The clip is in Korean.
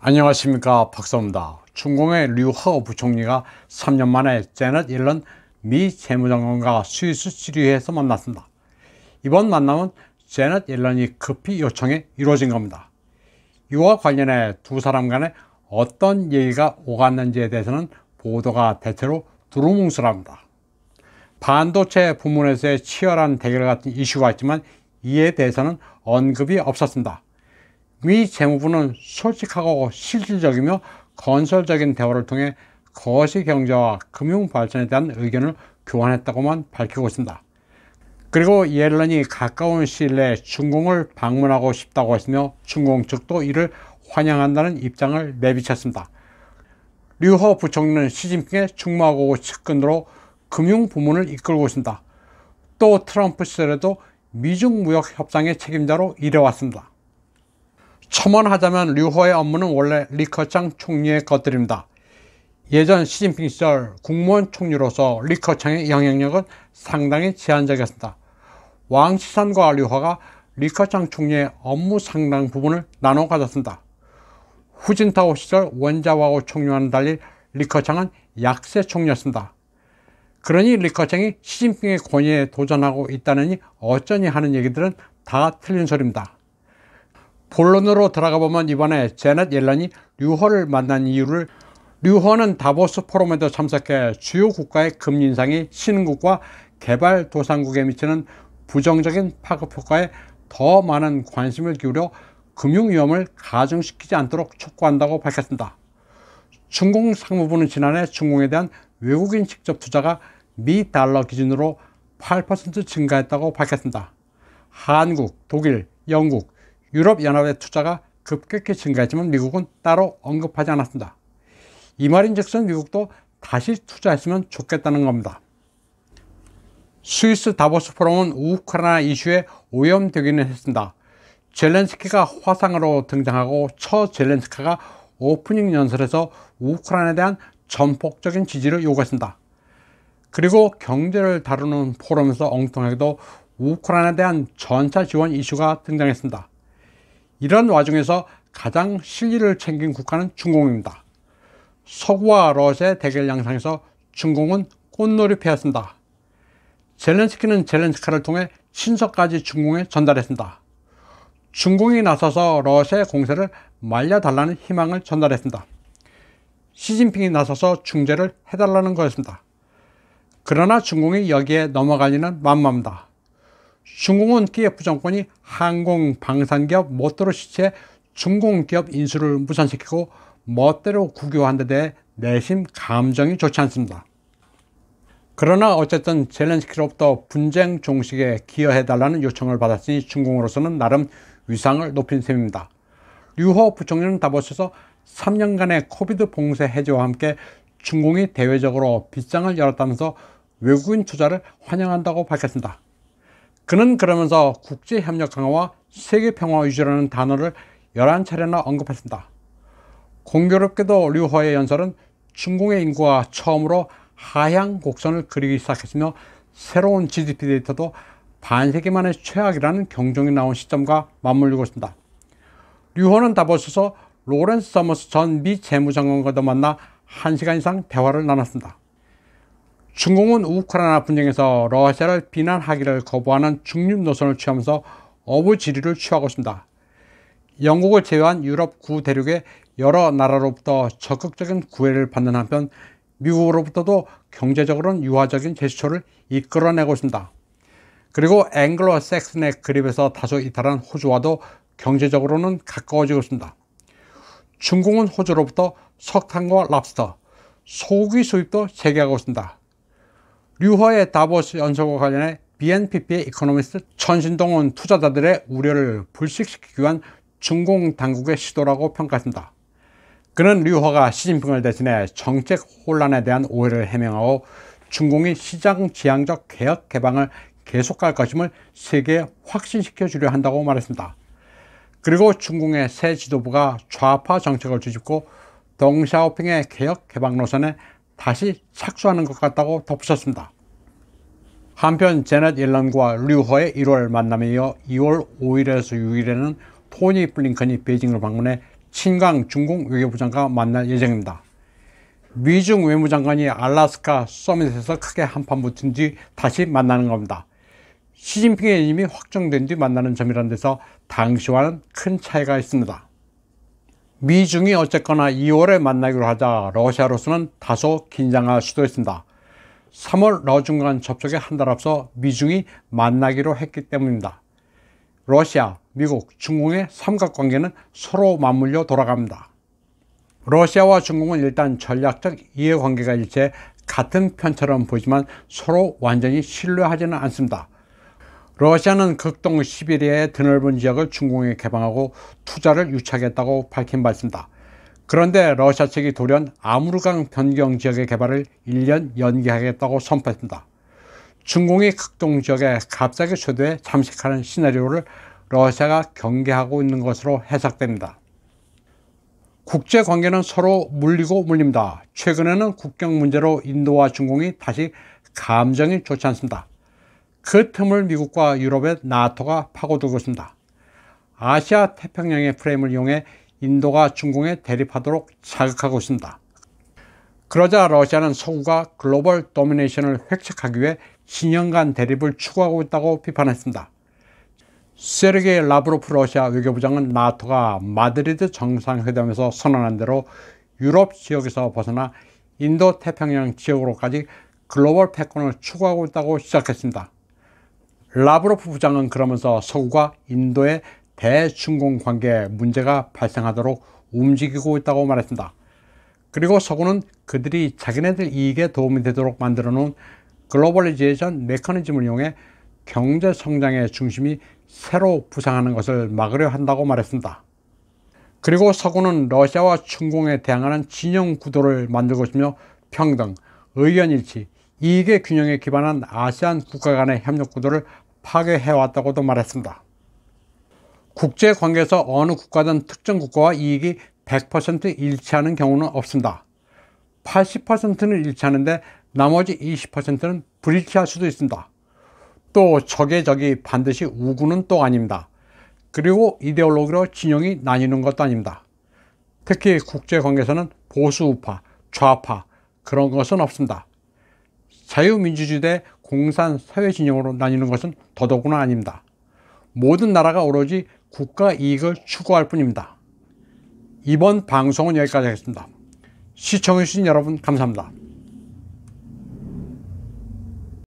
안녕하십니까 박사입니다. 중공의 류허 부총리가 3년 만에 제넷 일런 미 재무장관과 스위스 지리에서 만났습니다. 이번 만남은 제넷 일런이 급히 요청해 이루어진 겁니다. 이와 관련해 두 사람 간에 어떤 얘기가 오갔는지에 대해서는 보도가 대체로 두루뭉술합니다. 반도체 부문에서의 치열한 대결 같은 이슈가 있지만 이에 대해서는 언급이 없었습니다. 미 재무부는 솔직하고 실질적이며 건설적인 대화를 통해 거시 경제와 금융 발전에 대한 의견을 교환했다고만 밝히고 있습니다. 그리고 옐런이 가까운 시일 내에 중공을 방문하고 싶다고 했으며 중공 측도 이를 환영한다는 입장을 내비쳤습니다. 류허 부총리는 시진핑의 중마고국 측근으로 금융 부문을 이끌고 있습니다. 또 트럼프 시절에도 미중 무역 협상의 책임자로 일해왔습니다. 첨언하자면 류호의 업무는 원래 리커창 총리의 것들입니다. 예전 시진핑 시절 국무원 총리로서 리커창의 영향력은 상당히 제한적이었습니다. 왕시산과 류호가 리커창 총리의 업무 상당 부분을 나눠 가졌습니다. 후진타오 시절 원자와오 총리와는 달리 리커창은 약세 총리였습니다. 그러니 리커창이 시진핑의 권위에 도전하고 있다느니 어쩌니 하는 얘기들은 다 틀린 소리입니다. 본론으로 들어가 보면 이번에 제넷 옐런이 류허를 만난 이유를 류허는 다보스 포럼에도 참석해 주요 국가의 금리 인상이 신흥국과 개발도상국에 미치는 부정적인 파급 효과에 더 많은 관심을 기울여 금융 위험을 가중시키지 않도록 촉구한다고 밝혔습니다. 중공 상무부는 지난해 중공에 대한 외국인 직접 투자가 미 달러 기준으로 8% 증가했다고 밝혔습니다. 한국, 독일, 영국, 유럽연합의 투자가 급격히 증가했지만 미국은 따로 언급하지 않았습니다. 이 말인즉슨 미국도 다시 투자했으면 좋겠다는 겁니다. 스위스 다보스 포럼은 우크라이나 이슈에 오염되기는 했습니다. 젤렌스키가 화상으로 등장하고 처 젤렌스카가 오프닝 연설에서 우크라이나에 대한 전폭적인 지지를 요구했습니다. 그리고 경제를 다루는 포럼에서 엉뚱하게도 우크라이나에 대한 전차 지원 이슈가 등장했습니다. 이런 와중에서 가장 실리를 챙긴 국가는 중공입니다. 서구와 러시아의 대결 양상에서 중공은 꽃놀이 패였습니다. 젤렌스키는 젤렌스카를 통해 친서까지 중공에 전달했습니다. 중공이 나서서 러시아의 공세를 말려달라는 희망을 전달했습니다. 시진핑이 나서서 중재를 해달라는 거였습니다. 그러나 중공이 여기에 넘어가지는 만만합니다. 중공은 키예프 정권이 항공 방산기업 멋대로 시체 중공 기업 인수를 무산시키고 멋대로 국유화한 데 대해 내심 감정이 좋지 않습니다. 그러나 어쨌든 젤렌스키로부터 분쟁 종식에 기여해달라는 요청을 받았으니 중공으로서는 나름 위상을 높인 셈입니다. 류호 부총리는 다보스에서 3년간의 코비드 봉쇄 해제와 함께 중공이 대외적으로 빗장을 열었다면서 외국인 투자를 환영한다고 밝혔습니다. 그는 그러면서 국제협력 강화와 세계평화 유지라는 단어를 11차례나 언급했습니다. 공교롭게도 류허의 연설은 중공의 인구가 처음으로 하향 곡선을 그리기 시작했으며 새로운 GDP 데이터도 반세기 만에 최악이라는 경종이 나온 시점과 맞물리고 있습니다. 류호는 다보스에서 로렌스 서머스 전 미 재무장관과도 만나 1시간 이상 대화를 나눴습니다. 중공은 우크라이나 분쟁에서 러시아를 비난하기를 거부하는 중립 노선을 취하면서 어부 지리를 취하고 있습니다. 영국을 제외한 유럽 구대륙의 여러 나라로부터 적극적인 구애를 받는 한편 미국으로부터도 경제적으로는 유화적인 제스처를 이끌어내고 있습니다. 그리고 앵글러섹슨의 그립에서 다소 이탈한 호주와도 경제적으로는 가까워지고 있습니다. 중공은 호주로부터 석탄과 랍스터, 소고기 수입도 재개하고 있습니다. 류허의 다보스 연설과 관련해 BNPP의 이코노미스트 천신동은 투자자들의 우려를 불식시키기 위한 중공 당국의 시도라고 평가했습니다. 그는 류허가 시진핑을 대신해 정책 혼란에 대한 오해를 해명하고 중공이 시장 지향적 개혁 개방을 계속할 것임을 세계에 확신시켜 주려 한다고 말했습니다. 그리고 중공의 새 지도부가 좌파 정책을 뒤집고 덩샤오핑의 개혁 개방 노선에 다시 착수하는 것 같다고 덧붙였습니다. 한편 제넷 일런과 류허의 1월 만남에 이어 2월 5일에서 6일에는 토니 블링컨이 베이징을 방문해 친강 중국 외교부장과 만날 예정입니다. 미중 외무장관이 알라스카 서밋에서 크게 한판 붙은 뒤 다시 만나는 겁니다. 시진핑의 이름이 확정된 뒤 만나는 점이란 데서 당시와는 큰 차이가 있습니다. 미중이 어쨌거나 2월에 만나기로 하자 러시아로서는 다소 긴장할 수도 있습니다. 3월 러중 간 접촉에 한 달 앞서 미중이 만나기로 했기 때문입니다. 러시아, 미국, 중국의 삼각관계는 서로 맞물려 돌아갑니다. 러시아와 중국은 일단 전략적 이해관계가 일체 같은 편처럼 보이지만 서로 완전히 신뢰하지는 않습니다. 러시아는 극동 시베리아의 드넓은 지역을 중공에 개방하고 투자를 유치하겠다고 밝힌 바 있습니다. 그런데 러시아 측이 돌연 아무르강 변경 지역의 개발을 1년 연기하겠다고 선포했습니다. 중공이 극동 지역에 갑자기 초대해 잠식하는 시나리오를 러시아가 경계하고 있는 것으로 해석됩니다. 국제 관계는 서로 물리고 물립니다. 최근에는 국경 문제로 인도와 중공이 다시 감정이 좋지 않습니다. 그 틈을 미국과 유럽의 나토가 파고들고 있습니다. 아시아 태평양의 프레임을 이용해 인도가 중공에 대립하도록 자극하고 있습니다. 그러자 러시아는 서구가 글로벌 도미네이션을 획책하기 위해 신년 간 대립을 추구하고 있다고 비판했습니다. 세르게 라브로프 러시아 외교부장은 나토가 마드리드 정상회담에서 선언한 대로 유럽 지역에서 벗어나 인도 태평양 지역으로까지 글로벌 패권을 추구하고 있다고 시작했습니다. 라브로프 부장은 그러면서 서구가 인도의 대중공 관계 문제가 발생하도록 움직이고 있다고 말했습니다. 그리고 서구는 그들이 자기네들 이익에 도움이 되도록 만들어 놓은 글로벌리제이션 메커니즘을 이용해 경제 성장의 중심이 새로 부상하는 것을 막으려 한다고 말했습니다. 그리고 서구는 러시아와 중공에 대항하는 진영 구도를 만들고 있으며 평등, 의견일치, 이익의 균형에 기반한 아시안 국가 간의 협력 구도를 파괴해왔다고도 말했습니다. 국제관계에서 어느 국가든 특정 국가와 이익이 100% 일치하는 경우는 없습니다. 80%는 일치하는데 나머지 20%는 불일치할 수도 있습니다. 또 적의 적이 반드시 우구는또 아닙니다. 그리고 이데올로기로 진영이 나뉘는 것도 아닙니다. 특히 국제관계에서는 보수 우파, 좌파 그런 것은 없습니다. 자유민주주의 대 공산 사회진영으로 나뉘는 것은 더더구나 아닙니다. 모든 나라가 오로지 국가 이익을 추구할 뿐입니다. 이번 방송은 여기까지 하겠습니다. 시청해주신 여러분 감사합니다.